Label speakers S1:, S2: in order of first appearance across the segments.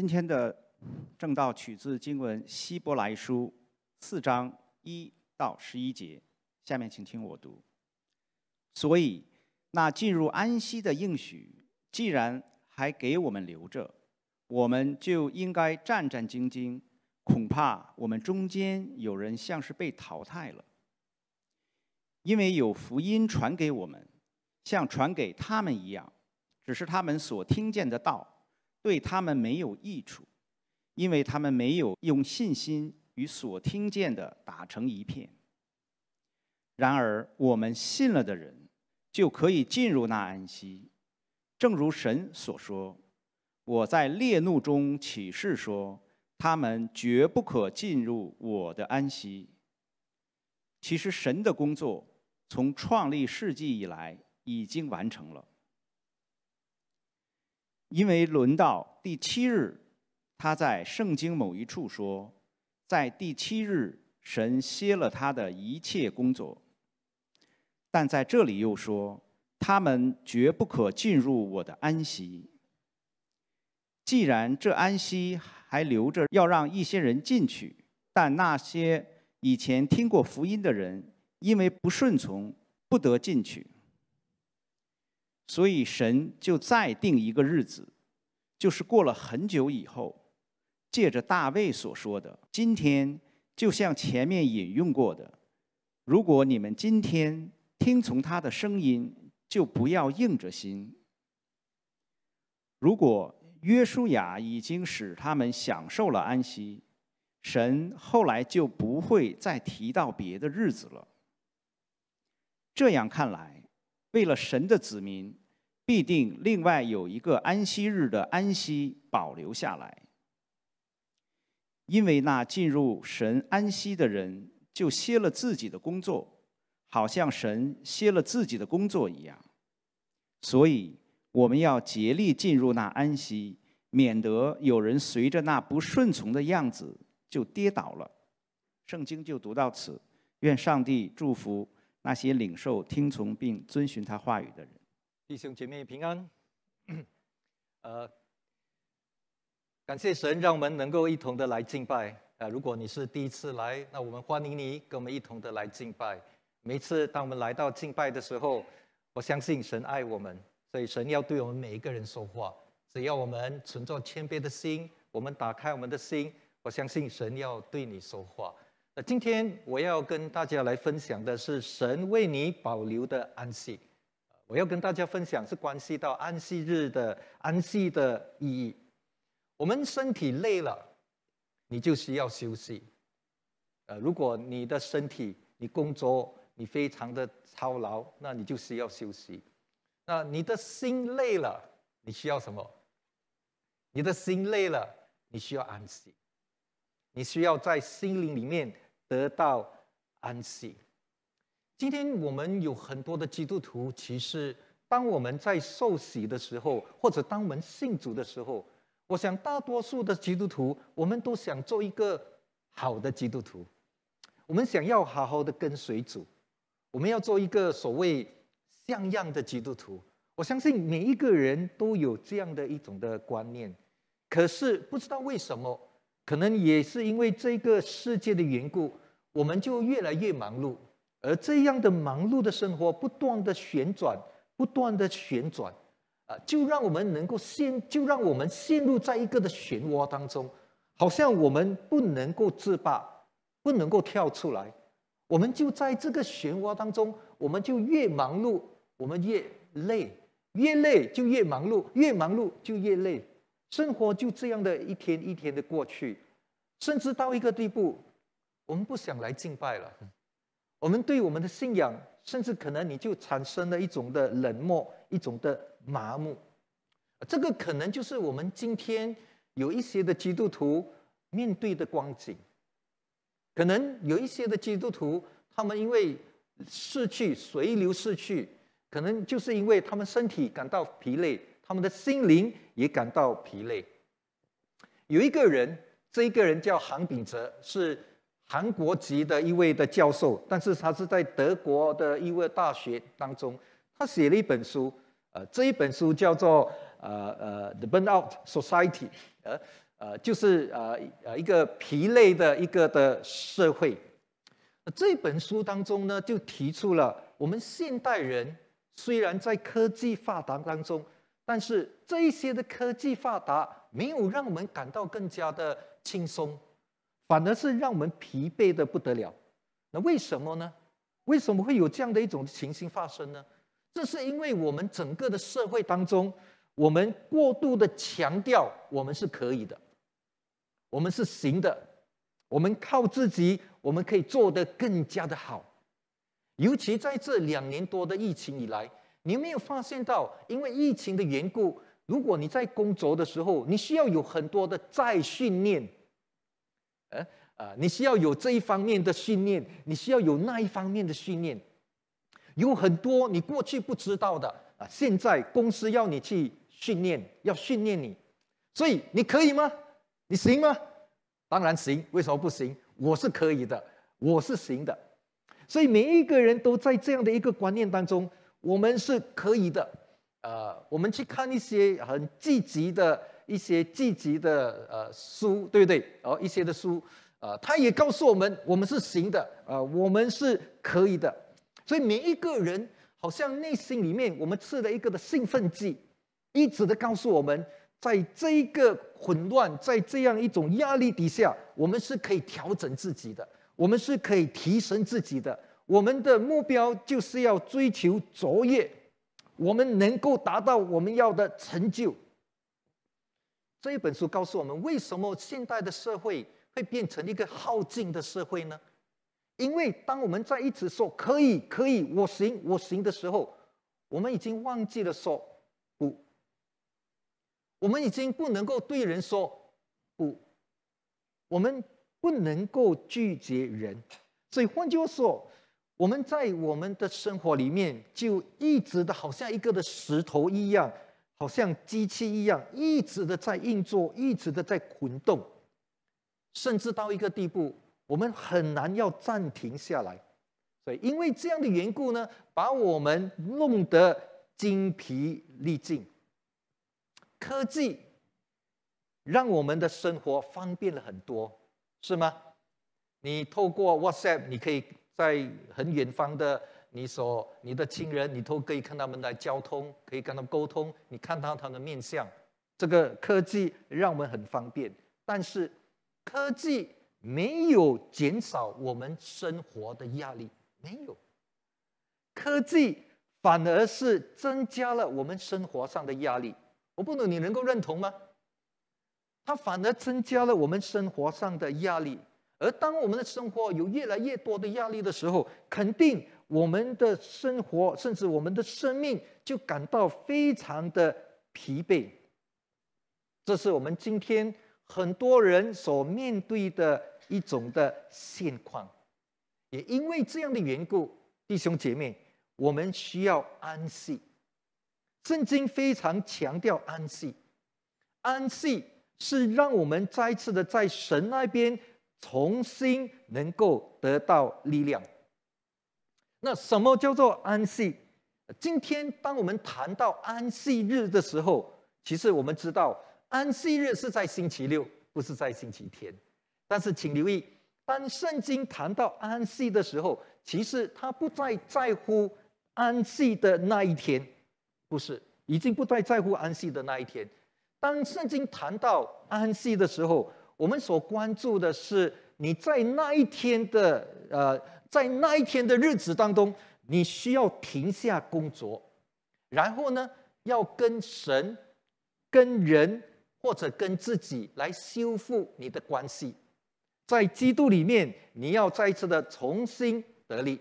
S1: 今天的正道取自经文《希伯来书》四章一到十一节，下面请听我读。所以，那进入安息的应许既然还给我们留着，我们就应该战战兢兢，恐怕我们中间有人像是被淘汰了，因为有福音传给我们，像传给他们一样，只是他们所听见的道。对他们没有益处，因为他们没有用信心与所听见的打成一片。然而，我们信了的人就可以进入那安息，正如神所说：“我在烈怒中起誓说，他们绝不可进入我的安息。”其实，神的工作从创立世纪以来已经完成了。因为轮到第七日，他在圣经某一处说，在第七日神歇了他的一切工作。但在这里又说，他们绝不可进入我的安息。既然这安息还留着，要让一些人进去，但那些以前听过福音的人，因为不顺从，不得进去。所以神就再定一个日子，就是过了很久以后，借着大卫所说的：“今天就像前面引用过的，如果你们今天听从他的声音，就不要硬着心。如果约书亚已经使他们享受了安息，神后来就不会再提到别的日子了。”这样看来，为了神的子民。必定另外有一个安息日的安息保留下来，因为那进入神安息的人就歇了自己的工作，好像神歇了自己的工作一样。所以我们要竭力进入那安息，免得有人随着那不顺从的样子就跌倒了。圣经就读到此，愿上帝祝福那些领受、听从并遵循他话语的人。
S2: 弟兄姐妹平安，呃，感谢神让我们能够一同的来敬拜。呃，如果你是第一次来，那我们欢迎你，跟我们一同的来敬拜。每次当我们来到敬拜的时候，我相信神爱我们，所以神要对我们每一个人说话。只要我们存着谦卑的心，我们打开我们的心，我相信神要对你说话。那今天我要跟大家来分享的是神为你保留的安息。我要跟大家分享，是关系到安息日的安息的意义。我们身体累了，你就需要休息。呃，如果你的身体，你工作，你非常的操劳，那你就需要休息。那你的心累了，你需要什么？你的心累了，你需要安息。你需要在心灵里面得到安息。今天我们有很多的基督徒，其实当我们在受洗的时候，或者当我们信主的时候，我想大多数的基督徒，我们都想做一个好的基督徒，我们想要好好的跟随主，我们要做一个所谓像样的基督徒。我相信每一个人都有这样的一种的观念，可是不知道为什么，可能也是因为这个世界的缘故，我们就越来越忙碌。而这样的忙碌的生活，不断的旋转，不断的旋转，啊，就让我们能够陷，就让我们陷入在一个的漩涡当中，好像我们不能够自拔，不能够跳出来。我们就在这个漩涡当中，我们就越忙碌，我们越累，越累就越忙碌，越忙碌就越累。生活就这样的一天一天的过去，甚至到一个地步，我们不想来敬拜了。我们对我们的信仰，甚至可能你就产生了一种的冷漠，一种的麻木。这个可能就是我们今天有一些的基督徒面对的光景。可能有一些的基督徒，他们因为逝去随流逝去，可能就是因为他们身体感到疲累，他们的心灵也感到疲累。有一个人，这一个人叫韩炳哲，是。韩国籍的一位的教授，但是他是在德国的一位大学当中，他写了一本书，呃，这一本书叫做呃呃 The Burnout Society，呃呃就是呃呃一个疲累的一个的社会。这本书当中呢，就提出了我们现代人虽然在科技发达当中，但是这一些的科技发达没有让我们感到更加的轻松。反而是让我们疲惫的不得了，那为什么呢？为什么会有这样的一种情形发生呢？这是因为我们整个的社会当中，我们过度的强调我们是可以的，我们是行的，我们靠自己，我们可以做得更加的好。尤其在这两年多的疫情以来，你有没有发现到，因为疫情的缘故，如果你在工作的时候，你需要有很多的再训练。呃，呃，你需要有这一方面的训练，你需要有那一方面的训练，有很多你过去不知道的啊。现在公司要你去训练，要训练你，所以你可以吗？你行吗？当然行，为什么不行？我是可以的，我是行的。所以每一个人都在这样的一个观念当中，我们是可以的。呃，我们去看一些很积极的。一些积极的呃书，对不对？哦，一些的书，呃，他也告诉我们，我们是行的，呃，我们是可以的。所以每一个人好像内心里面，我们吃了一个的兴奋剂，一直的告诉我们，在这一个混乱，在这样一种压力底下，我们是可以调整自己的，我们是可以提升自己的。我们的目标就是要追求卓越，我们能够达到我们要的成就。这一本书告诉我们，为什么现代的社会会变成一个耗尽的社会呢？因为当我们在一直说“可以，可以，我行，我行”的时候，我们已经忘记了说“不”。我们已经不能够对人说“不”，我们不能够拒绝人。所以换句话说，我们在我们的生活里面，就一直的好像一个的石头一样。好像机器一样，一直的在运作，一直的在滚动，甚至到一个地步，我们很难要暂停下来。所以，因为这样的缘故呢，把我们弄得精疲力尽。科技让我们的生活方便了很多，是吗？你透过 WhatsApp，你可以在很远方的。你所你的亲人，你都可以跟他们来交通，可以跟他们沟通。你看到他的面相，这个科技让我们很方便，但是科技没有减少我们生活的压力，没有，科技反而是增加了我们生活上的压力。我不懂你能够认同吗？它反而增加了我们生活上的压力。而当我们的生活有越来越多的压力的时候，肯定。我们的生活，甚至我们的生命，就感到非常的疲惫。这是我们今天很多人所面对的一种的现况。也因为这样的缘故，弟兄姐妹，我们需要安息。圣经非常强调安息，安息是让我们再次的在神那边重新能够得到力量。那什么叫做安息？今天当我们谈到安息日的时候，其实我们知道安息日是在星期六，不是在星期天。但是请留意，当圣经谈到安息的时候，其实他不再在乎安息的那一天，不是，已经不再在乎安息的那一天。当圣经谈到安息的时候，我们所关注的是。你在那一天的呃，在那一天的日子当中，你需要停下工作，然后呢，要跟神、跟人或者跟自己来修复你的关系，在基督里面，你要再一次的重新得力。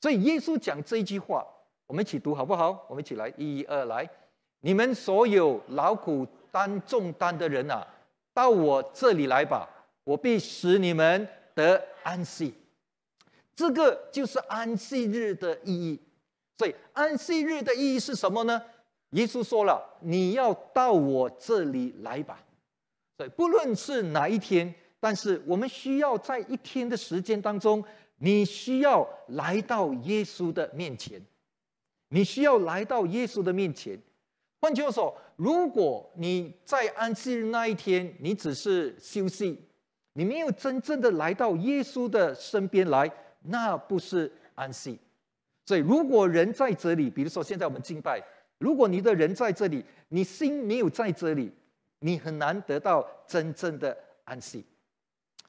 S2: 所以耶稣讲这一句话，我们一起读好不好？我们一起来，一一二来，你们所有劳苦担重担的人啊，到我这里来吧。我必使你们得安息，这个就是安息日的意义。所以安息日的意义是什么呢？耶稣说了：“你要到我这里来吧。”所以不论是哪一天，但是我们需要在一天的时间当中，你需要来到耶稣的面前，你需要来到耶稣的面前。换句话说，如果你在安息日那一天，你只是休息。你没有真正的来到耶稣的身边来，那不是安息。所以，如果人在这里，比如说现在我们敬拜，如果你的人在这里，你心没有在这里，你很难得到真正的安息。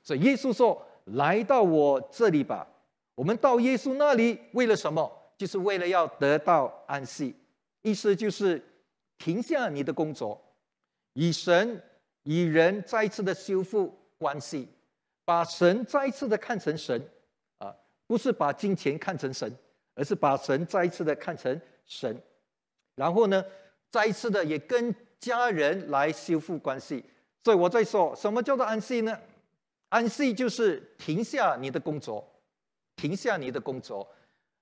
S2: 所以，耶稣说：“来到我这里吧。”我们到耶稣那里为了什么？就是为了要得到安息。意思就是停下你的工作，以神、以人再次的修复。关系，把神再一次的看成神啊，不是把金钱看成神，而是把神再一次的看成神。然后呢，再一次的也跟家人来修复关系。所以我在说什么叫做安息呢？安息就是停下你的工作，停下你的工作。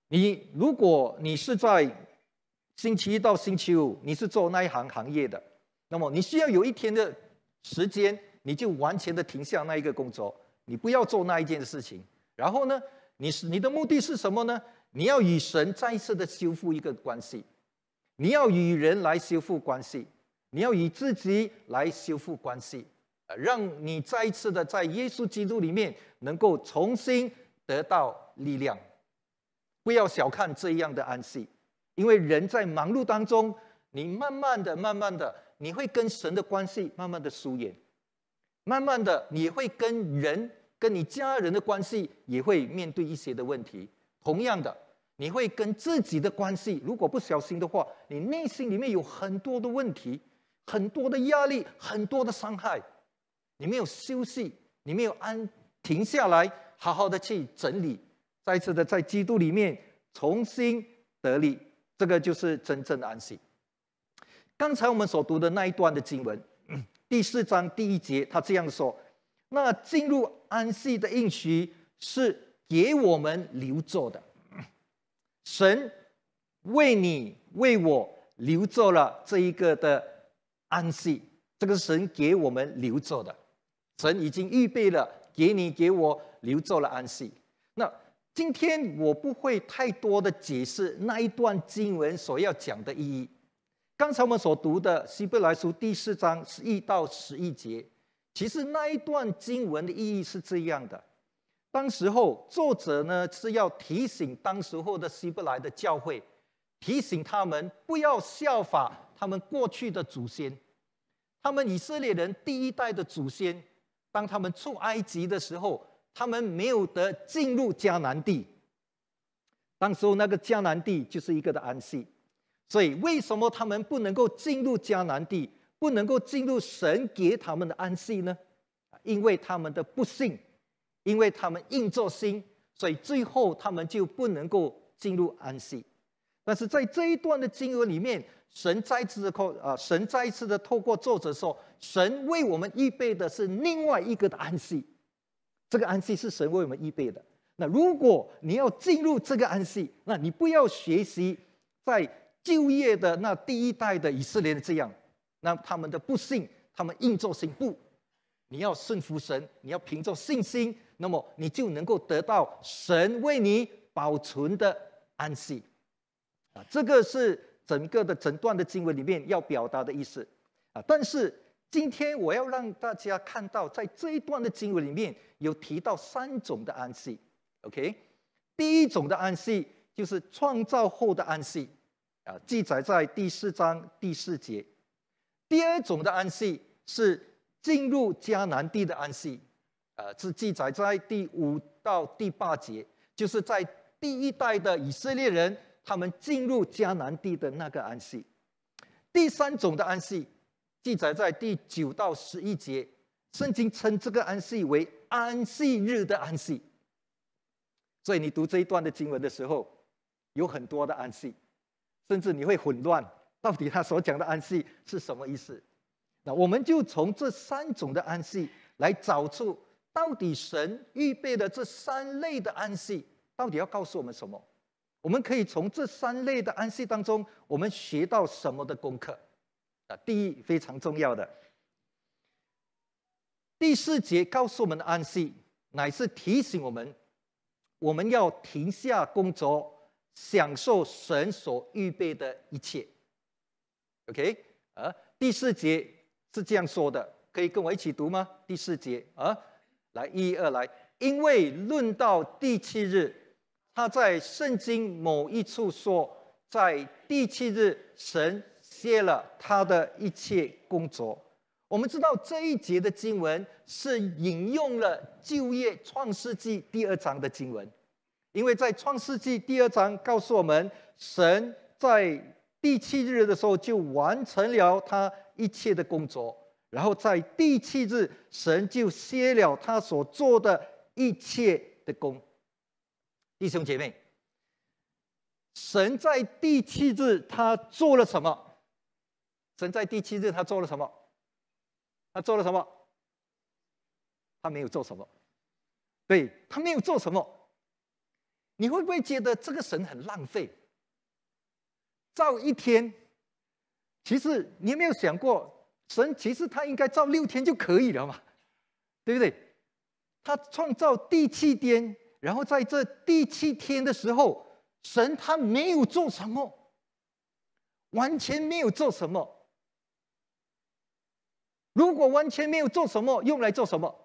S2: 你如果你是在星期一到星期五你是做那一行行业的，那么你需要有一天的时间。你就完全的停下那一个工作，你不要做那一件事情。然后呢，你是你的目的是什么呢？你要与神再一次的修复一个关系，你要与人来修复关系，你要与自己来修复关系，让你再一次的在耶稣基督里面能够重新得到力量。不要小看这样的安息，因为人在忙碌当中，你慢慢的、慢慢的，你会跟神的关系慢慢的疏远。慢慢的，你会跟人、跟你家人的关系也会面对一些的问题。同样的，你会跟自己的关系，如果不小心的话，你内心里面有很多的问题、很多的压力、很多的伤害。你没有休息，你没有安停下来，好好的去整理，再次的在基督里面重新得力，这个就是真正的安息。刚才我们所读的那一段的经文。第四章第一节，他这样说：“那进入安息的应许是给我们留作的。神为你、为我留作了这一个的安息，这个神给我们留作的，神已经预备了，给你、给我留作了安息。那今天我不会太多的解释那一段经文所要讲的意义。”刚才我们所读的《希伯来书》第四章是一到十一节，其实那一段经文的意义是这样的：，当时候作者呢是要提醒当时候的希伯来的教会，提醒他们不要效法他们过去的祖先，他们以色列人第一代的祖先，当他们出埃及的时候，他们没有得进入迦南地，当时候那个迦南地就是一个的安息。所以，为什么他们不能够进入迦南地，不能够进入神给他们的安息呢？啊，因为他们的不信，因为他们硬作心，所以最后他们就不能够进入安息。但是在这一段的经文里面，神再次的透啊，神再一次的透过作者说，神为我们预备的是另外一个的安息。这个安息是神为我们预备的。那如果你要进入这个安息，那你不要学习在。就业的那第一代的以色列这样，那他们的不信，他们硬着信不？你要顺服神，你要凭着信心，那么你就能够得到神为你保存的安息啊！这个是整个的整段的经文里面要表达的意思啊！但是今天我要让大家看到，在这一段的经文里面有提到三种的安息，OK？第一种的安息就是创造后的安息。啊，记载在第四章第四节。第二种的安息是进入迦南地的安息，呃，是记载在第五到第八节，就是在第一代的以色列人他们进入迦南地的那个安息。第三种的安息记载在第九到十一节，圣经称这个安息为安息日的安息。所以你读这一段的经文的时候，有很多的安息。甚至你会混乱，到底他所讲的安息是什么意思？那我们就从这三种的安息来找出，到底神预备的这三类的安息，到底要告诉我们什么？我们可以从这三类的安息当中，我们学到什么的功课？啊，第一非常重要的。第四节告诉我们的安息，乃是提醒我们，我们要停下工作。享受神所预备的一切。OK，呃，第四节是这样说的，可以跟我一起读吗？第四节，啊，来一、二，来，因为论到第七日，他在圣经某一处说，在第七日神歇了他的一切工作。我们知道这一节的经文是引用了旧约创世纪第二章的经文。因为在创世纪第二章告诉我们，神在第七日的时候就完成了他一切的工作，然后在第七日，神就歇了他所做的一切的工。弟兄姐妹，神在第七日他做了什么？神在第七日他做了什么？他做了什么？他没有做什么？对他没有做什么？你会不会觉得这个神很浪费？造一天，其实你有没有想过，神其实他应该造六天就可以了嘛，对不对？他创造第七天，然后在这第七天的时候，神他没有做什么，完全没有做什么。如果完全没有做什么，用来做什么？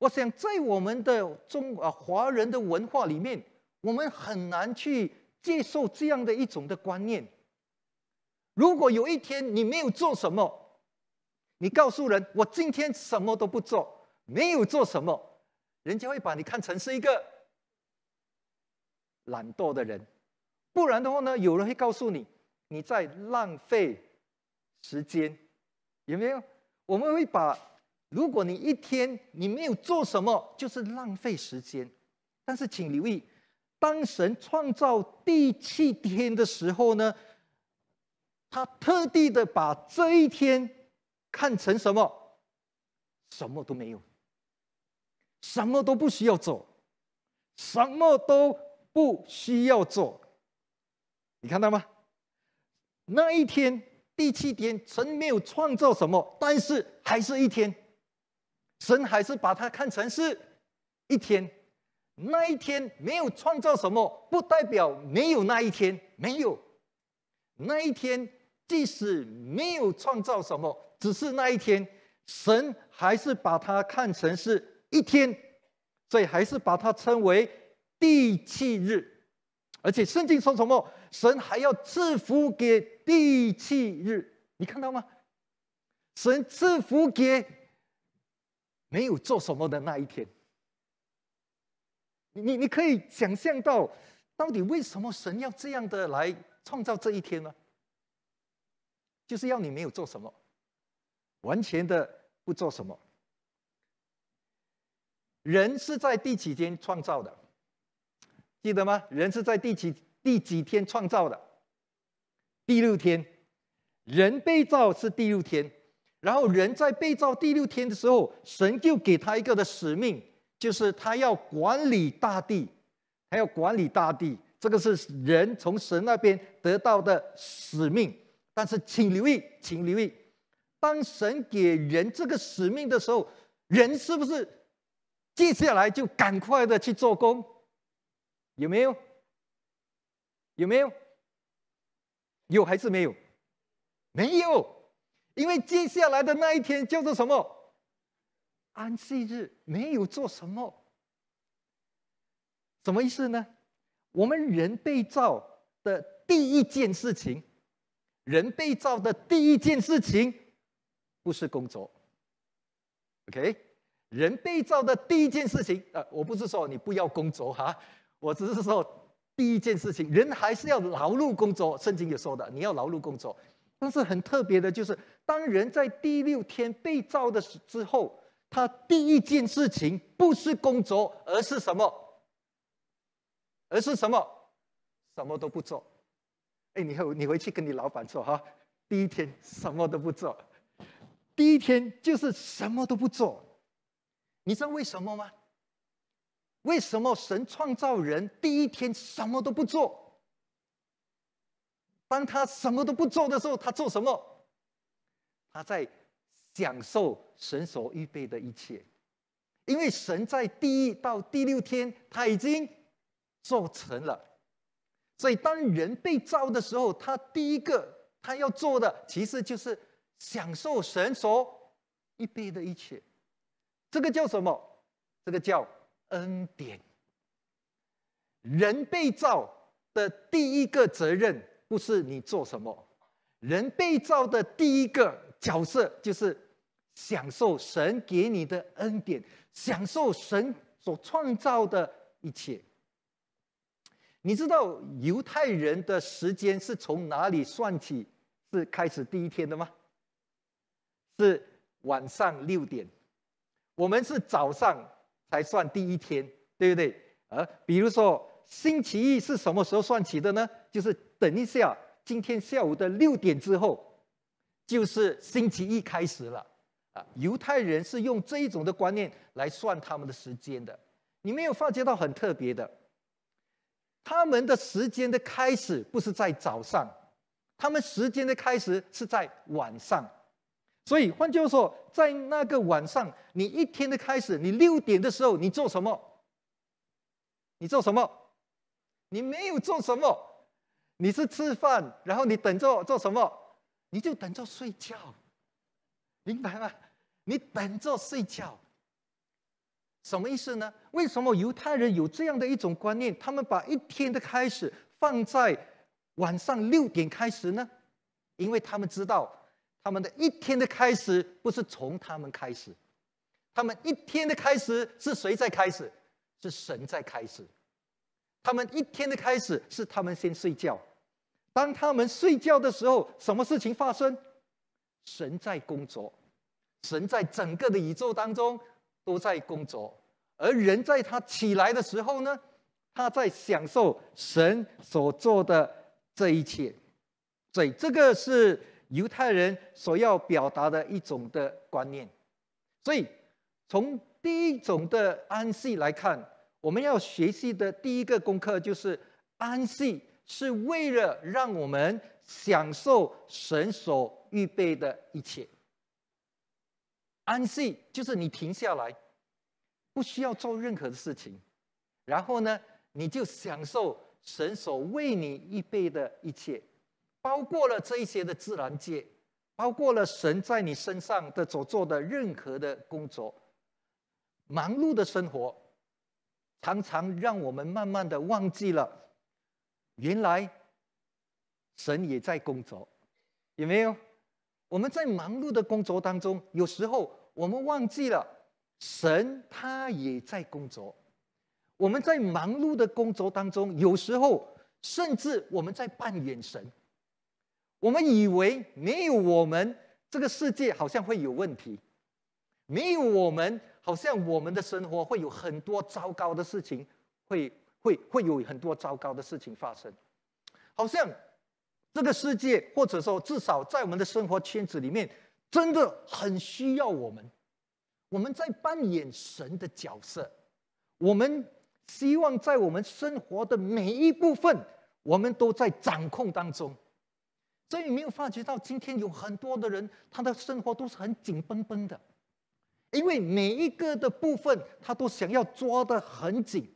S2: 我想，在我们的中啊华人的文化里面，我们很难去接受这样的一种的观念。如果有一天你没有做什么，你告诉人我今天什么都不做，没有做什么，人家会把你看成是一个懒惰的人。不然的话呢，有人会告诉你你在浪费时间，有没有？我们会把。如果你一天你没有做什么，就是浪费时间。但是，请留意，当神创造第七天的时候呢，他特地的把这一天看成什么？什么都没有，什么都不需要做，什么都不需要做。你看到吗？那一天，第七天，神没有创造什么，但是还是一天。神还是把它看成是一天，那一天没有创造什么，不代表没有那一天。没有那一天，即使没有创造什么，只是那一天，神还是把它看成是一天，所以还是把它称为第七日。而且圣经说什么？神还要赐福给第七日，你看到吗？神赐福给。没有做什么的那一天，你你你可以想象到，到底为什么神要这样的来创造这一天呢？就是要你没有做什么，完全的不做什么。人是在第几天创造的？记得吗？人是在第几第几天创造的？第六天，人被造是第六天。然后人在被造第六天的时候，神就给他一个的使命，就是他要管理大地，他要管理大地。这个是人从神那边得到的使命。但是请留意，请留意，当神给人这个使命的时候，人是不是接下来就赶快的去做工？有没有？有没有？有还是没有？没有。因为接下来的那一天叫做什么？安息日，没有做什么。什么意思呢？我们人被造的第一件事情，人被造的第一件事情，不是工作。OK，人被造的第一件事情啊，我不是说你不要工作哈，我只是说第一件事情，人还是要劳碌工作。圣经也说的，你要劳碌工作。但是很特别的就是，当人在第六天被造的之后，他第一件事情不是工作，而是什么？而是什么？什么都不做。哎，你你回去跟你老板说哈，第一天什么都不做，第一天就是什么都不做。你知道为什么吗？为什么神创造人第一天什么都不做？当他什么都不做的时候，他做什么？他在享受神所预备的一切，因为神在第一到第六天他已经做成了。所以，当人被造的时候，他第一个他要做的其实就是享受神所预备的一切。这个叫什么？这个叫恩典。人被造的第一个责任。不是你做什么，人被造的第一个角色就是享受神给你的恩典，享受神所创造的一切。你知道犹太人的时间是从哪里算起？是开始第一天的吗？是晚上六点。我们是早上才算第一天，对不对？而比如说星期一是什么时候算起的呢？就是。等一下，今天下午的六点之后，就是星期一开始了啊！犹太人是用这一种的观念来算他们的时间的。你没有发觉到很特别的，他们的时间的开始不是在早上，他们时间的开始是在晚上。所以换句话说，在那个晚上，你一天的开始，你六点的时候，你做什么？你做什么？你没有做什么？你是吃饭，然后你等着做什么？你就等着睡觉，明白吗？你等着睡觉，什么意思呢？为什么犹太人有这样的一种观念？他们把一天的开始放在晚上六点开始呢？因为他们知道，他们的一天的开始不是从他们开始，他们一天的开始是谁在开始？是神在开始。他们一天的开始是他们先睡觉。当他们睡觉的时候，什么事情发生？神在工作，神在整个的宇宙当中都在工作，而人在他起来的时候呢，他在享受神所做的这一切。所以，这个是犹太人所要表达的一种的观念。所以，从第一种的安息来看，我们要学习的第一个功课就是安息。是为了让我们享受神所预备的一切。安息就是你停下来，不需要做任何的事情，然后呢，你就享受神所为你预备的一切，包括了这一些的自然界，包括了神在你身上的所做的任何的工作。忙碌的生活，常常让我们慢慢的忘记了。原来，神也在工作，有没有？我们在忙碌的工作当中，有时候我们忘记了神他也在工作。我们在忙碌的工作当中，有时候甚至我们在扮演神。我们以为没有我们，这个世界好像会有问题；没有我们，好像我们的生活会有很多糟糕的事情会。会会有很多糟糕的事情发生，好像这个世界，或者说至少在我们的生活圈子里面，真的很需要我们。我们在扮演神的角色，我们希望在我们生活的每一部分，我们都在掌控当中。所以你没有发觉到，今天有很多的人，他的生活都是很紧绷绷的，因为每一个的部分，他都想要抓得很紧。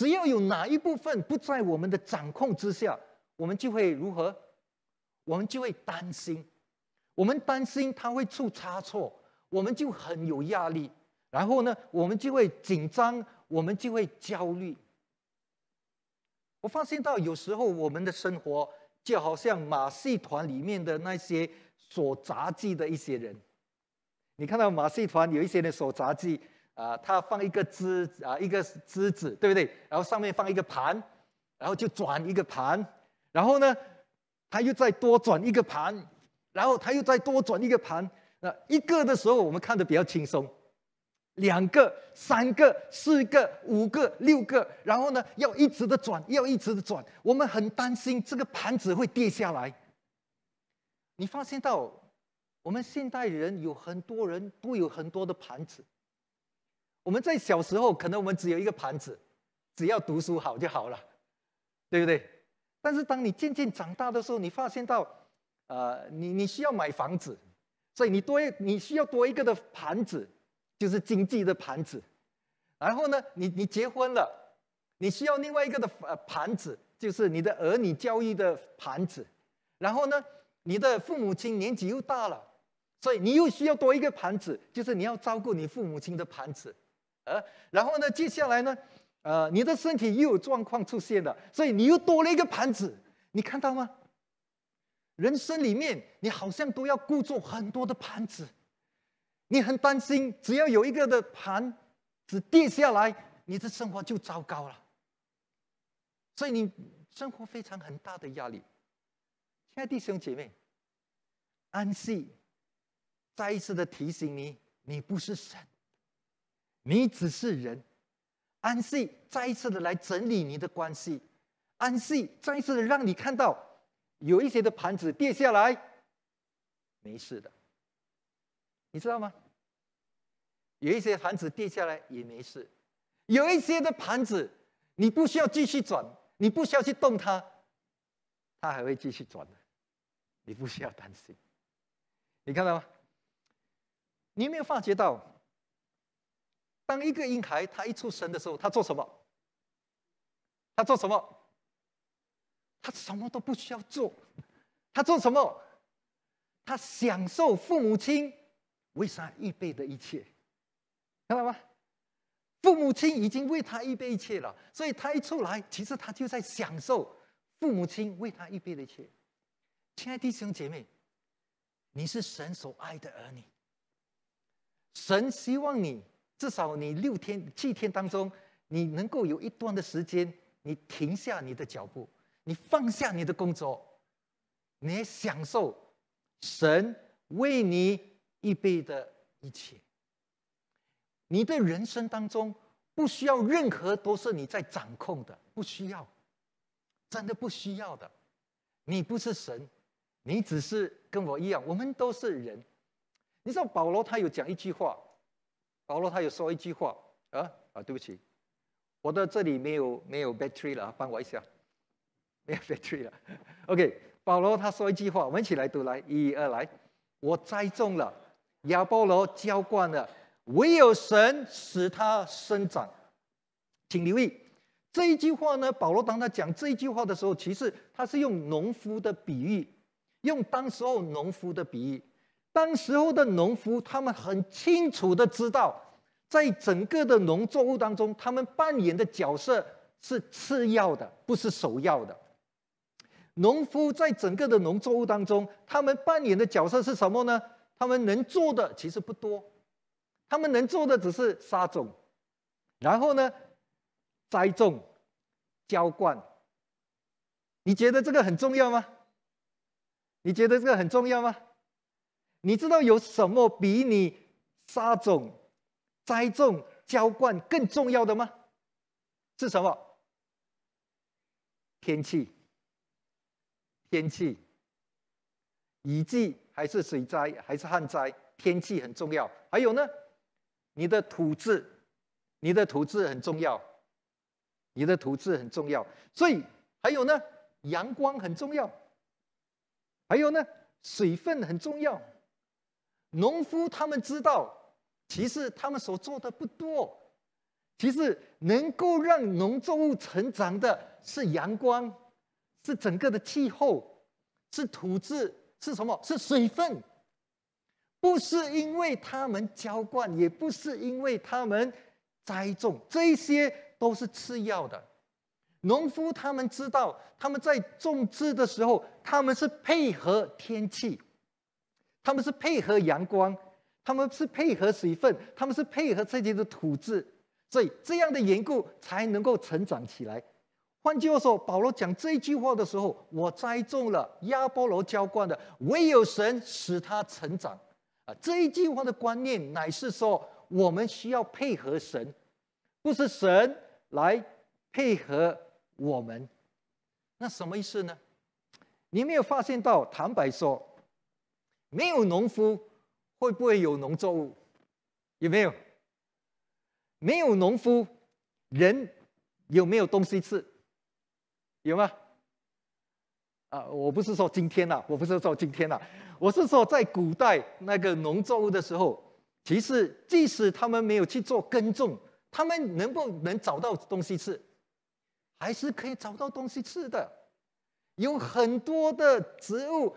S2: 只要有哪一部分不在我们的掌控之下，我们就会如何？我们就会担心，我们担心他会出差错，我们就很有压力。然后呢，我们就会紧张，我们就会焦虑。我发现到有时候我们的生活就好像马戏团里面的那些所杂技的一些人，你看到马戏团有一些人所杂技。啊，他放一个枝啊，一个枝子，对不对？然后上面放一个盘，然后就转一个盘，然后呢，他又再多转一个盘，然后他又再多转一个盘。那一个的时候我们看的比较轻松，两个、三个、四个、五个、六个，然后呢要一直的转，要一直的转。我们很担心这个盘子会跌下来。你发现到，我们现代人有很多人都有很多的盘子。我们在小时候，可能我们只有一个盘子，只要读书好就好了，对不对？但是当你渐渐长大的时候，你发现到，呃，你你需要买房子，所以你多你需要多一个的盘子，就是经济的盘子。然后呢，你你结婚了，你需要另外一个的呃盘子，就是你的儿女教育的盘子。然后呢，你的父母亲年纪又大了，所以你又需要多一个盘子，就是你要照顾你父母亲的盘子。呃，然后呢？接下来呢？呃，你的身体又有状况出现了，所以你又多了一个盘子，你看到吗？人生里面，你好像都要顾住很多的盘子，你很担心，只要有一个的盘子跌下来，你的生活就糟糕了，所以你生活非常很大的压力。亲爱的弟兄姐妹，安息，再一次的提醒你，你不是神。你只是人，安息再一次的来整理你的关系，安息再一次的让你看到有一些的盘子跌下来，没事的，你知道吗？有一些盘子跌下来也没事，有一些的盘子你不需要继续转，你不需要去动它，它还会继续转的，你不需要担心。你看到吗？你有没有发觉到？当一个婴孩他一出生的时候，他做什么？他做什么？他什么都不需要做，他做什么？他享受父母亲为他预备的一切，看到吗？父母亲已经为他预备一切了，所以他一出来，其实他就在享受父母亲为他预备的一切。亲爱的弟兄姐妹，你是神所爱的儿女，神希望你。至少你六天七天当中，你能够有一段的时间，你停下你的脚步，你放下你的工作，你享受神为你预备的一切。你的人生当中不需要任何都是你在掌控的，不需要，真的不需要的。你不是神，你只是跟我一样，我们都是人。你知道保罗他有讲一句话。保罗他有说一句话啊啊，对不起，我的这里没有没有 battery 了，帮我一下，没有 battery 了。OK，保罗他说一句话，我们一起来读来，一一二来，我栽种了，亚波罗浇灌了，唯有神使他生长。请留意这一句话呢？保罗当他讲这一句话的时候，其实他是用农夫的比喻，用当时候农夫的比喻。当时候的农夫，他们很清楚的知道，在整个的农作物当中，他们扮演的角色是次要的，不是首要的。农夫在整个的农作物当中，他们扮演的角色是什么呢？他们能做的其实不多，他们能做的只是撒种，然后呢，栽种、浇灌。你觉得这个很重要吗？你觉得这个很重要吗？你知道有什么比你撒种、栽种、浇灌更重要的吗？是什么？天气。天气。雨季还是水灾还是旱灾？天气很重要。还有呢？你的土质，你的土质很重要。你的土质很重要。所以还有呢？阳光很重要。还有呢？水分很重要。农夫他们知道，其实他们所做的不多，其实能够让农作物成长的是阳光，是整个的气候，是土质，是什么？是水分，不是因为他们浇灌，也不是因为他们栽种，这些都是次要的。农夫他们知道，他们在种植的时候，他们是配合天气。他们是配合阳光，他们是配合水分，他们是配合自己的土质，所以这样的缘故才能够成长起来。换句话说，保罗讲这一句话的时候，我栽种了，亚波罗浇灌的，唯有神使他成长。啊，这一句话的观念乃是说，我们需要配合神，不是神来配合我们。那什么意思呢？你没有发现到，坦白说。没有农夫，会不会有农作物？有没有？没有农夫，人有没有东西吃？有吗？啊，我不是说今天呐，我不是说今天呐，我是说在古代那个农作物的时候，其实即使他们没有去做耕种，他们能不能找到东西吃？还是可以找到东西吃的，有很多的植物。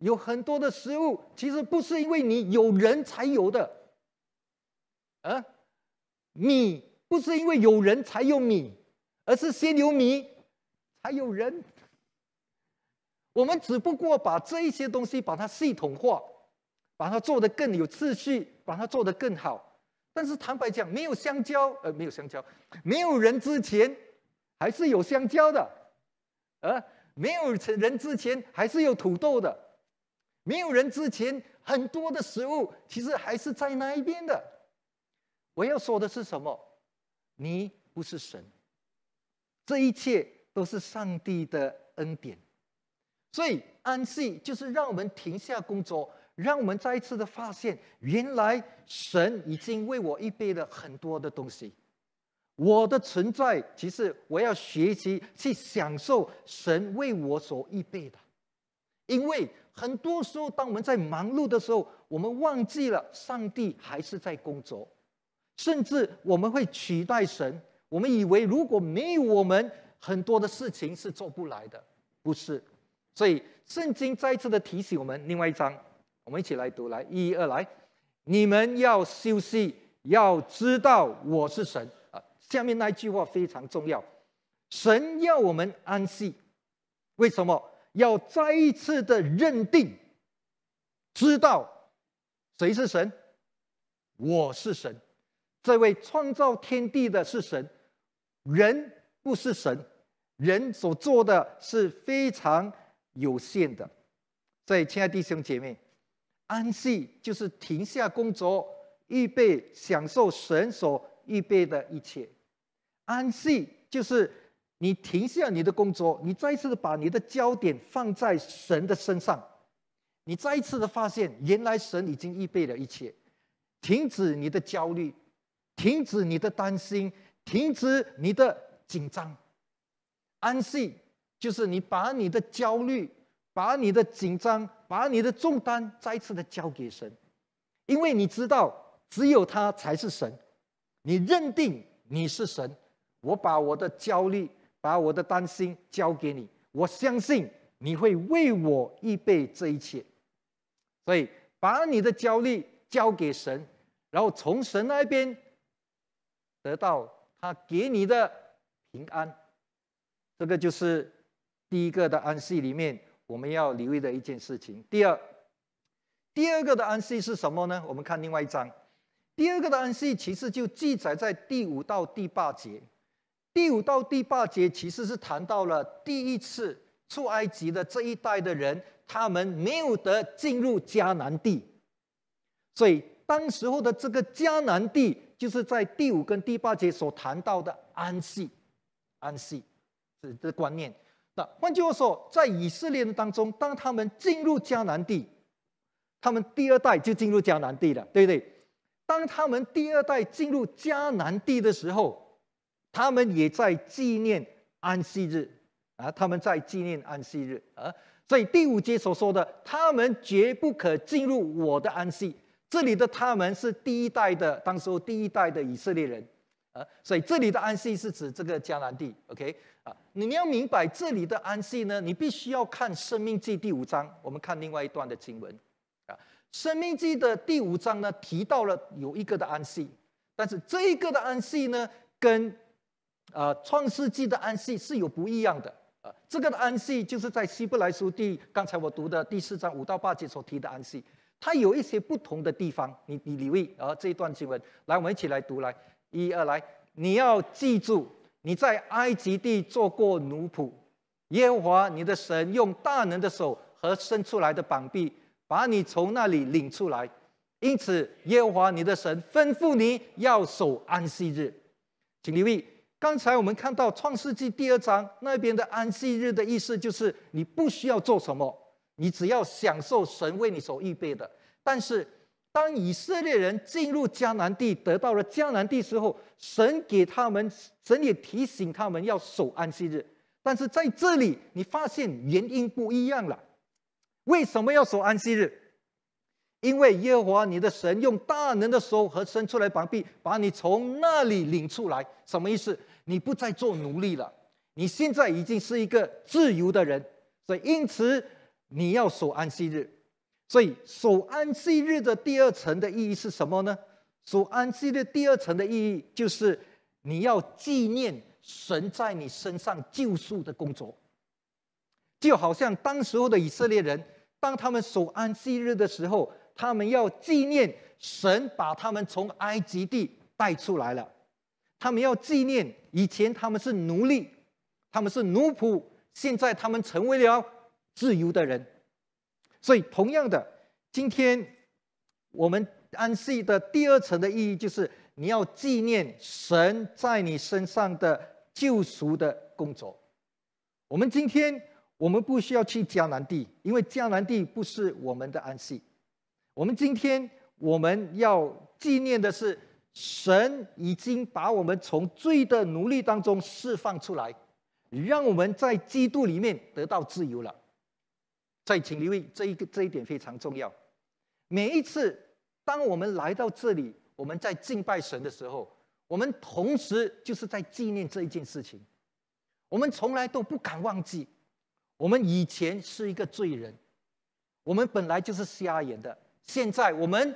S2: 有很多的食物，其实不是因为你有人才有的，啊，米不是因为有人才有米，而是先有米才有人。我们只不过把这一些东西把它系统化，把它做得更有秩序，把它做得更好。但是坦白讲，没有香蕉，呃，没有香蕉，没有人之前还是有香蕉的，啊，没有人之前还是有土豆的。没有人之前很多的食物，其实还是在那一边的。我要说的是什么？你不是神，这一切都是上帝的恩典。所以安息就是让我们停下工作，让我们再一次的发现，原来神已经为我预备了很多的东西。我的存在，其实我要学习去享受神为我所预备的，因为。很多时候，当我们在忙碌的时候，我们忘记了上帝还是在工作，甚至我们会取代神。我们以为如果没有我们，很多的事情是做不来的，不是？所以，圣经再次的提醒我们。另外一章，我们一起来读，来一一二来，你们要休息，要知道我是神啊。下面那一句话非常重要：神要我们安息，为什么？要再一次的认定，知道谁是神，我是神，这位创造天地的是神，人不是神，人所做的是非常有限的。所以，亲爱弟兄姐妹，安息就是停下工作，预备享受神所预备的一切。安息就是。你停下你的工作，你再一次的把你的焦点放在神的身上，你再一次的发现，原来神已经预备了一切。停止你的焦虑，停止你的担心，停止你的紧张，安息就是你把你的焦虑、把你的紧张、把你的重担再一次的交给神，因为你知道，只有他才是神。你认定你是神，我把我的焦虑。把我的担心交给你，我相信你会为我预备这一切。所以，把你的焦虑交给神，然后从神那边得到他给你的平安。这个就是第一个的安息里面我们要留意的一件事情。第二，第二个的安息是什么呢？我们看另外一章，第二个的安息其实就记载在第五到第八节。第五到第八节其实是谈到了第一次出埃及的这一代的人，他们没有得进入迦南地，所以当时候的这个迦南地就是在第五跟第八节所谈到的安息，安息，这这观念。那换句话说，在以色列当中，当他们进入迦南地，他们第二代就进入迦南地了，对不对？当他们第二代进入迦南地的时候。他们也在纪念安息日，啊，他们在纪念安息日，啊，所以第五节所说的，他们绝不可进入我的安息，这里的他们是第一代的，当时候第一代的以色列人，啊，所以这里的安息是指这个迦南地，OK，啊，你要明白这里的安息呢，你必须要看《生命记》第五章，我们看另外一段的经文，啊，《生命记》的第五章呢提到了有一个的安息，但是这一个的安息呢跟呃，创世纪的安息是有不一样的。呃，这个的安息就是在希伯来书第刚才我读的第四章五到八节所提的安息，它有一些不同的地方。你你留意，呃，这一段经文，来，我们一起来读，来，一二，来，你要记住，你在埃及地做过奴仆，耶和华你的神用大能的手和伸出来的膀臂，把你从那里领出来，因此耶和华你的神吩咐你要守安息日，请留意。刚才我们看到《创世纪》第二章那边的安息日的意思，就是你不需要做什么，你只要享受神为你所预备的。但是，当以色列人进入迦南地，得到了迦南地之后，神给他们，神也提醒他们要守安息日。但是在这里，你发现原因不一样了。为什么要守安息日？因为耶和华你的神用大能的手和伸出来膀臂，把你从那里领出来。什么意思？你不再做奴隶了，你现在已经是一个自由的人，所以因此你要守安息日。所以守安息日的第二层的意义是什么呢？守安息日第二层的意义就是你要纪念神在你身上救赎的工作。就好像当时候的以色列人，当他们守安息日的时候，他们要纪念神把他们从埃及地带出来了。他们要纪念以前他们是奴隶，他们是奴仆，现在他们成为了自由的人。所以，同样的，今天我们安息的第二层的意义就是你要纪念神在你身上的救赎的工作。我们今天我们不需要去迦南地，因为迦南地不是我们的安息。我们今天我们要纪念的是。神已经把我们从罪的奴隶当中释放出来，让我们在基督里面得到自由了。在请留意这一个这一点非常重要。每一次当我们来到这里，我们在敬拜神的时候，我们同时就是在纪念这一件事情。我们从来都不敢忘记，我们以前是一个罪人，我们本来就是瞎眼的。现在我们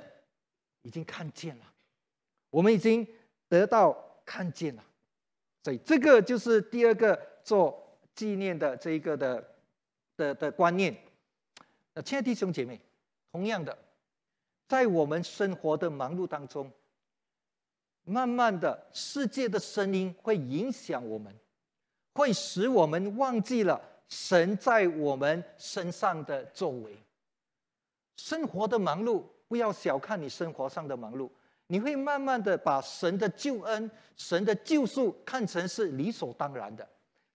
S2: 已经看见了。我们已经得到看见了，所以这个就是第二个做纪念的这一个的的的观念。那亲爱的弟兄姐妹，同样的，在我们生活的忙碌当中，慢慢的，世界的声音会影响我们，会使我们忘记了神在我们身上的作为。生活的忙碌，不要小看你生活上的忙碌。你会慢慢的把神的救恩、神的救赎看成是理所当然的，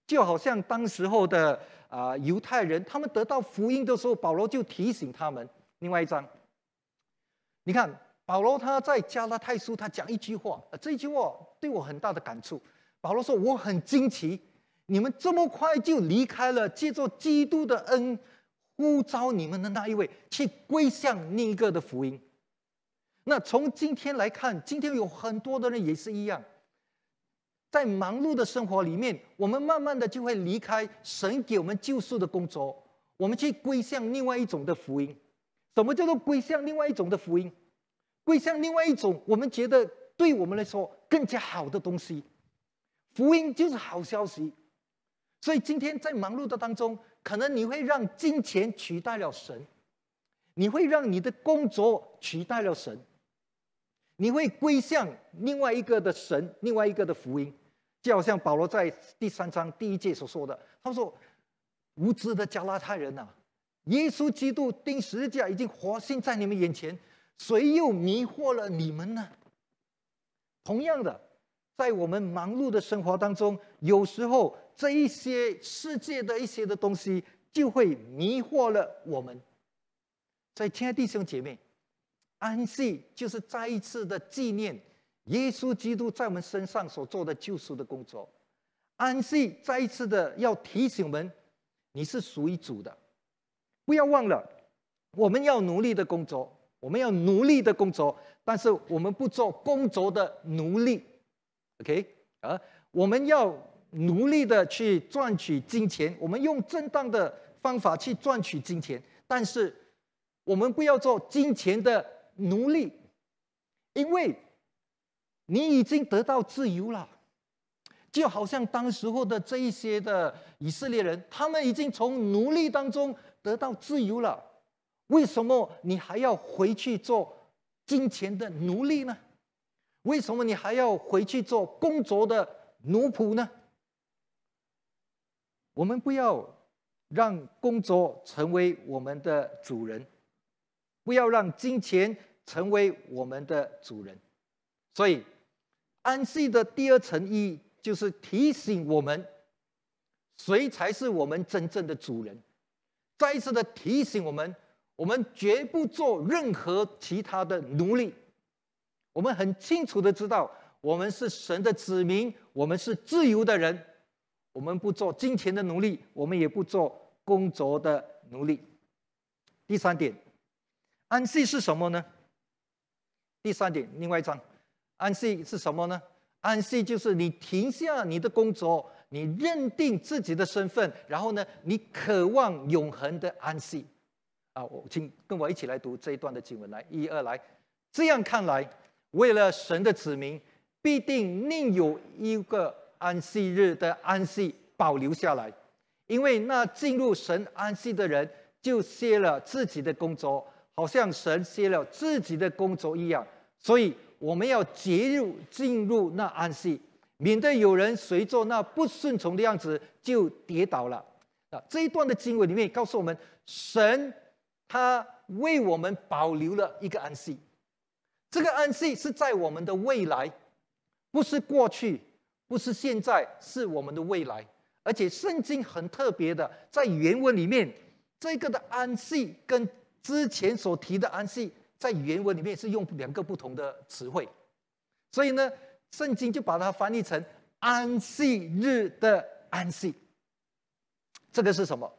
S2: 就好像当时候的啊犹太人，他们得到福音的时候，保罗就提醒他们。另外一张，你看保罗他在加拉太书他讲一句话，这一句话对我很大的感触。保罗说：“我很惊奇，你们这么快就离开了借着基督的恩呼召你们的那一位，去归向另一个的福音。”那从今天来看，今天有很多的人也是一样，在忙碌的生活里面，我们慢慢的就会离开神给我们救赎的工作，我们去归向另外一种的福音。什么叫做归向另外一种的福音？归向另外一种我们觉得对我们来说更加好的东西。福音就是好消息，所以今天在忙碌的当中，可能你会让金钱取代了神，你会让你的工作取代了神。你会归向另外一个的神，另外一个的福音，就好像保罗在第三章第一节所说的：“他说，无知的加拉太人呐，耶稣基督钉十字架已经活现，在你们眼前，谁又迷惑了你们呢？”同样的，在我们忙碌的生活当中，有时候这一些世界的一些的东西，就会迷惑了我们。在亲爱弟兄姐妹。安息就是再一次的纪念耶稣基督在我们身上所做的救赎的工作。安息再一次的要提醒我们，你是属于主的，不要忘了。我们要努力的工作，我们要努力的工作，但是我们不做工作的奴隶。OK 啊，我们要努力的去赚取金钱，我们用正当的方法去赚取金钱，但是我们不要做金钱的。奴隶，因为你已经得到自由了，就好像当时候的这一些的以色列人，他们已经从奴隶当中得到自由了。为什么你还要回去做金钱的奴隶呢？为什么你还要回去做工作的奴仆呢？我们不要让工作成为我们的主人。不要让金钱成为我们的主人。所以，安息的第二层意义就是提醒我们，谁才是我们真正的主人。再一次的提醒我们，我们绝不做任何其他的奴隶。我们很清楚的知道，我们是神的子民，我们是自由的人。我们不做金钱的奴隶，我们也不做工作的奴隶。第三点。安息是什么呢？第三点，另外一张，安息是什么呢？安息就是你停下你的工作，你认定自己的身份，然后呢，你渴望永恒的安息。啊，我请跟我一起来读这一段的经文，来一、二来。这样看来，为了神的子民，必定另有一个安息日的安息保留下来，因为那进入神安息的人，就歇了自己的工作。好像神歇了自己的工作一样，所以我们要进入进入那安息，免得有人随着那不顺从的样子就跌倒了。啊，这一段的经文里面告诉我们，神他为我们保留了一个安息，这个安息是在我们的未来，不是过去，不是现在，是我们的未来。而且圣经很特别的，在原文里面，这个的安息跟。之前所提的安息，在原文里面是用两个不同的词汇，所以呢，圣经就把它翻译成“安息日”的安息。这个是什么？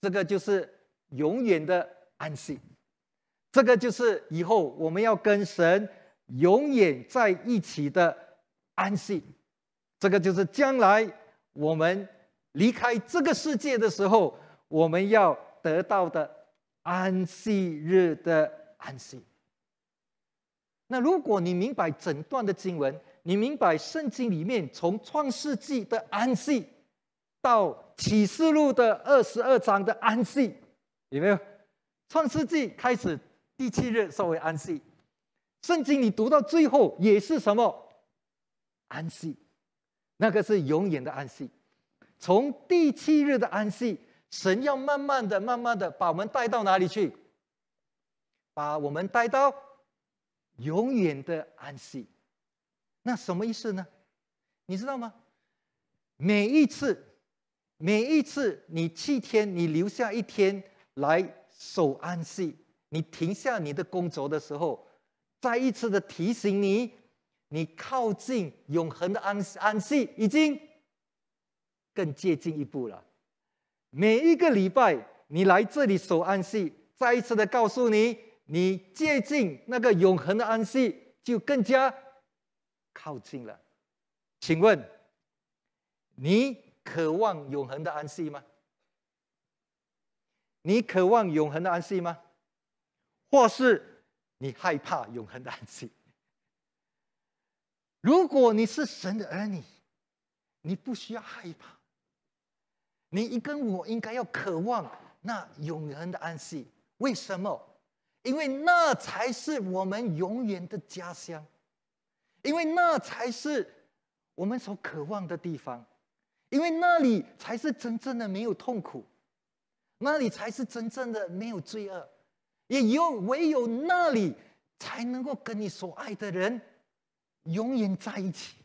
S2: 这个就是永远的安息。这个就是以后我们要跟神永远在一起的安息。这个就是将来我们离开这个世界的时候，我们要得到的。安息日的安息。那如果你明白整段的经文，你明白圣经里面从创世纪的安息到启示录的二十二章的安息，有没有？创世纪开始第七日稍为安息，圣经你读到最后也是什么？安息。那个是永远的安息。从第七日的安息。神要慢慢的、慢慢的把我们带到哪里去？把我们带到永远的安息。那什么意思呢？你知道吗？每一次、每一次你七天，你留下一天来守安息，你停下你的工作的时候，再一次的提醒你，你靠近永恒的安安息，已经更接近一步了。每一个礼拜，你来这里守安息，再一次的告诉你，你接近那个永恒的安息，就更加靠近了。请问，你渴望永恒的安息吗？你渴望永恒的安息吗？或是你害怕永恒的安息？如果你是神的儿女，你不需要害怕。你一跟，我应该要渴望那永恒的安息。为什么？因为那才是我们永远的家乡，因为那才是我们所渴望的地方，因为那里才是真正的没有痛苦，那里才是真正的没有罪恶，也有唯有那里才能够跟你所爱的人永远在一起。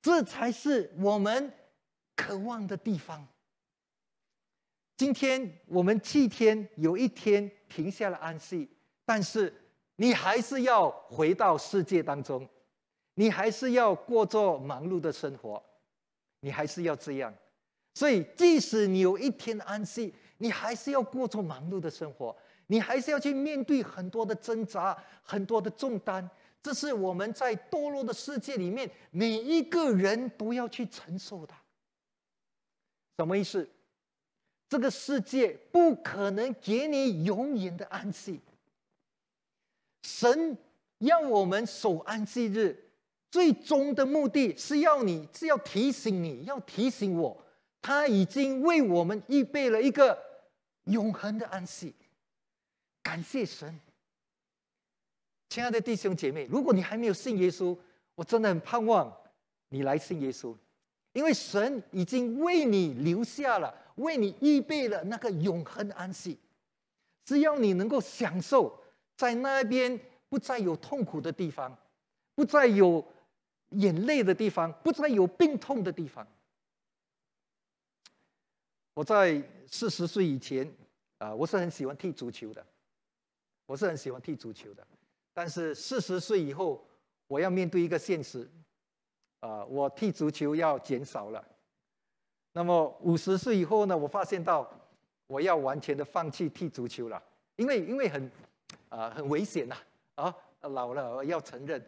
S2: 这才是我们。渴望的地方。今天我们祭天，有一天停下了安息，但是你还是要回到世界当中，你还是要过着忙碌的生活，你还是要这样。所以，即使你有一天安息，你还是要过着忙碌的生活，你还是要去面对很多的挣扎、很多的重担。这是我们在堕落的世界里面，每一个人都要去承受的。什么意思？这个世界不可能给你永远的安息。神要我们守安息日，最终的目的是要你，是要提醒你，要提醒我，他已经为我们预备了一个永恒的安息。感谢神，亲爱的弟兄姐妹，如果你还没有信耶稣，我真的很盼望你来信耶稣。因为神已经为你留下了，为你预备了那个永恒安息，只要你能够享受在那边不再有痛苦的地方，不再有眼泪的地方，不再有病痛的地方。我在四十岁以前啊，我是很喜欢踢足球的，我是很喜欢踢足球的。但是四十岁以后，我要面对一个现实。啊，我踢足球要减少了。那么五十岁以后呢，我发现到我要完全的放弃踢足球了，因为因为很啊很危险呐啊老了要承认。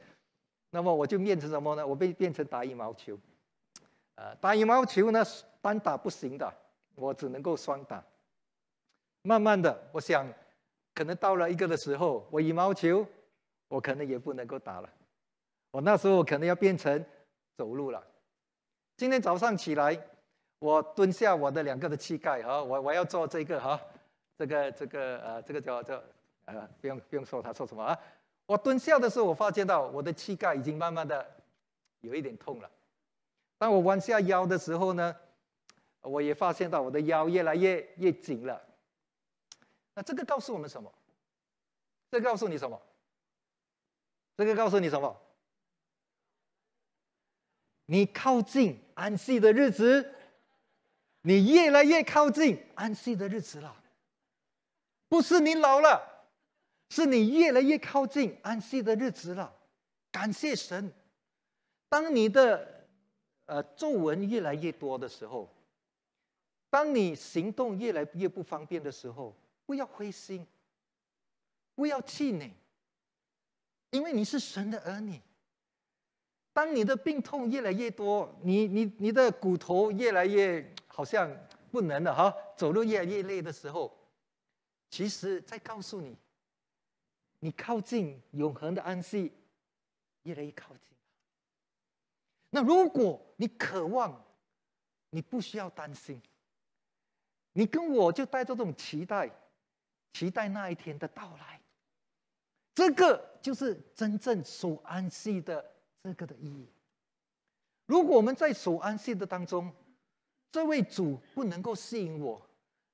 S2: 那么我就变成什么呢？我被变成打羽毛球。啊，打羽毛球呢单打不行的，我只能够双打。慢慢的，我想可能到了一个的时候，我羽毛球我可能也不能够打了。我那时候可能要变成。走路了。今天早上起来，我蹲下我的两个的膝盖哈，我我要做这个哈，这个这个呃，这个叫叫呃，不用不用说他说什么啊。我蹲下的时候，我发现到我的膝盖已经慢慢的有一点痛了。当我弯下腰的时候呢，我也发现到我的腰越来越越紧了。那这个告诉我们什么？这个告诉你什么？这个告诉你什么？你靠近安息的日子，你越来越靠近安息的日子了。不是你老了，是你越来越靠近安息的日子了。感谢神，当你的呃皱纹越来越多的时候，当你行动越来越不方便的时候，不要灰心，不要气馁，因为你是神的儿女。当你的病痛越来越多，你你你的骨头越来越好像不能了哈，走路越来越累的时候，其实在告诉你，你靠近永恒的安息，越来越靠近。那如果你渴望，你不需要担心，你跟我就带着这种期待，期待那一天的到来，这个就是真正属安息的。这个的意义，如果我们在守安息的当中，这位主不能够吸引我，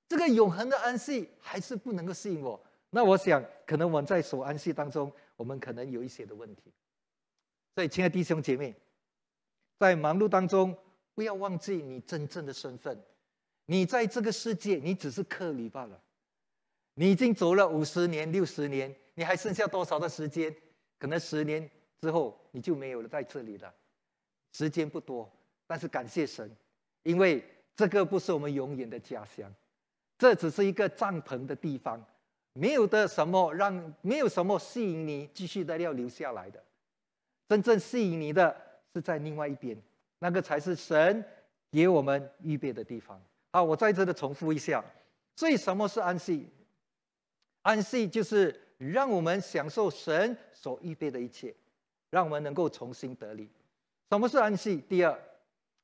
S2: 这个永恒的安息还是不能够吸引我，那我想可能我们在守安息当中，我们可能有一些的问题。所以，亲爱弟兄姐妹，在忙碌当中，不要忘记你真正的身份，你在这个世界，你只是客旅罢了。你已经走了五十年、六十年，你还剩下多少的时间？可能十年。之后你就没有了在这里了，时间不多，但是感谢神，因为这个不是我们永远的家乡，这只是一个帐篷的地方，没有的什么让没有什么吸引你继续的要留下来的，真正吸引你的是在另外一边，那个才是神给我们预备的地方。好，我再这次的重复一下，最什么是安息？安息就是让我们享受神所预备的一切。让我们能够重新得力。什么是安息？第二，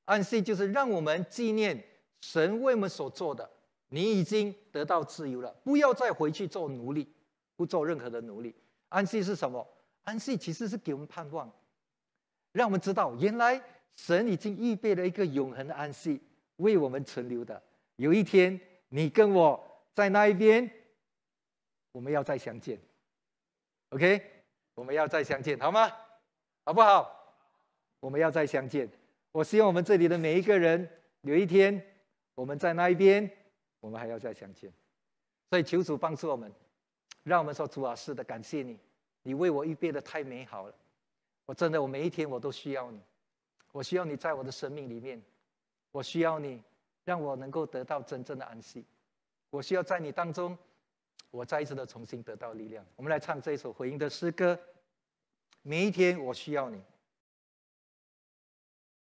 S2: 安息就是让我们纪念神为我们所做的。你已经得到自由了，不要再回去做奴隶，不做任何的奴隶。安息是什么？安息其实是给我们盼望，让我们知道原来神已经预备了一个永恒的安息为我们存留的。有一天，你跟我在那一边，我们要再相见。OK，我们要再相见，好吗？好不好？我们要再相见。我希望我们这里的每一个人，有一天我们在那一边，我们还要再相见。所以求主帮助我们，让我们说主啊，是的，感谢你，你为我预备的太美好了。我真的，我每一天我都需要你，我需要你在我的生命里面，我需要你，让我能够得到真正的安息。我需要在你当中，我再一次的重新得到力量。我们来唱这一首回应的诗歌。每一天，我需要你。